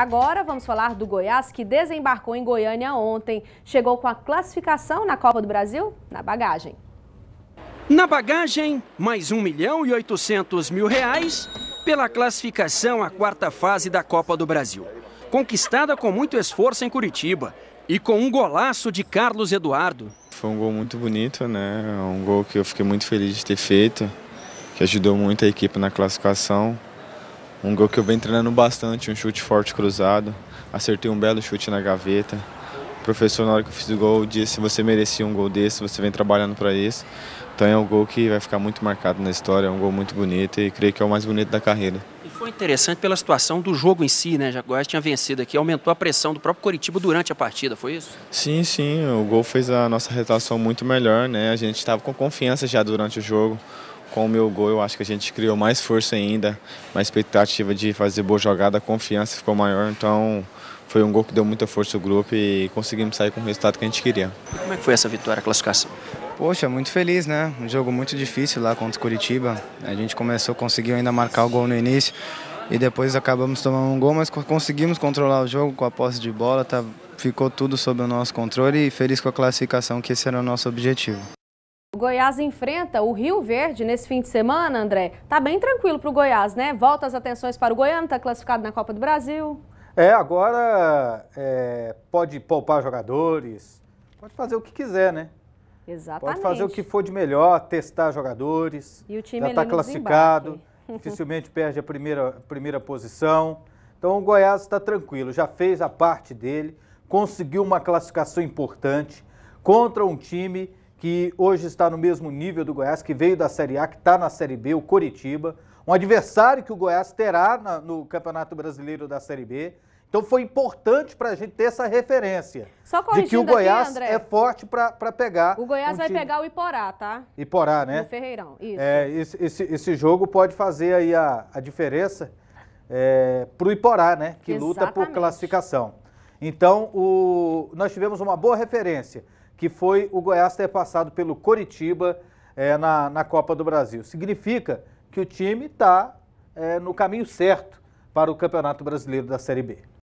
Agora vamos falar do Goiás que desembarcou em Goiânia ontem. Chegou com a classificação na Copa do Brasil na bagagem. Na bagagem, mais 1 milhão e 800 mil reais pela classificação à quarta fase da Copa do Brasil. Conquistada com muito esforço em Curitiba e com um golaço de Carlos Eduardo. Foi um gol muito bonito, né? É um gol que eu fiquei muito feliz de ter feito, que ajudou muito a equipe na classificação. Um gol que eu venho treinando bastante, um chute forte cruzado. Acertei um belo chute na gaveta. O professor, na hora que eu fiz o gol, disse você merecia um gol desse, você vem trabalhando para isso. Então é um gol que vai ficar muito marcado na história, é um gol muito bonito e creio que é o mais bonito da carreira. E foi interessante pela situação do jogo em si, né? Jaguarás tinha vencido aqui, aumentou a pressão do próprio Coritiba durante a partida, foi isso? Sim, sim, o gol fez a nossa retação muito melhor, né? A gente estava com confiança já durante o jogo com o meu gol, eu acho que a gente criou mais força ainda, mais expectativa de fazer boa jogada, a confiança ficou maior, então foi um gol que deu muita força ao grupo e conseguimos sair com o resultado que a gente queria. como é que foi essa vitória, a classificação? Poxa, muito feliz, né? Um jogo muito difícil lá contra o Curitiba. A gente começou, conseguiu ainda marcar o gol no início e depois acabamos tomando um gol, mas conseguimos controlar o jogo com a posse de bola, tá, ficou tudo sob o nosso controle e feliz com a classificação, que esse era o nosso objetivo. Goiás enfrenta o Rio Verde nesse fim de semana, André. Tá bem tranquilo para o Goiás, né? Volta as atenções para o Goiano, está classificado na Copa do Brasil. É, agora é, pode poupar jogadores, pode fazer o que quiser, né? Exatamente. Pode fazer o que for de melhor, testar jogadores. E o time já está classificado, dificilmente perde a primeira, primeira posição. Então o Goiás está tranquilo, já fez a parte dele, conseguiu uma classificação importante contra um time que hoje está no mesmo nível do Goiás, que veio da Série A, que está na Série B, o Coritiba. Um adversário que o Goiás terá na, no Campeonato Brasileiro da Série B. Então foi importante para a gente ter essa referência Só de que o Goiás aqui, é forte para pegar. O Goiás um vai time... pegar o Iporá, tá? Iporá, né? No Ferreirão, isso. É, esse, esse, esse, jogo pode fazer aí a, a diferença é, para o Iporá, né? Que Exatamente. luta por classificação. Então o, nós tivemos uma boa referência que foi o Goiás ter passado pelo Coritiba é, na, na Copa do Brasil. Significa que o time está é, no caminho certo para o Campeonato Brasileiro da Série B.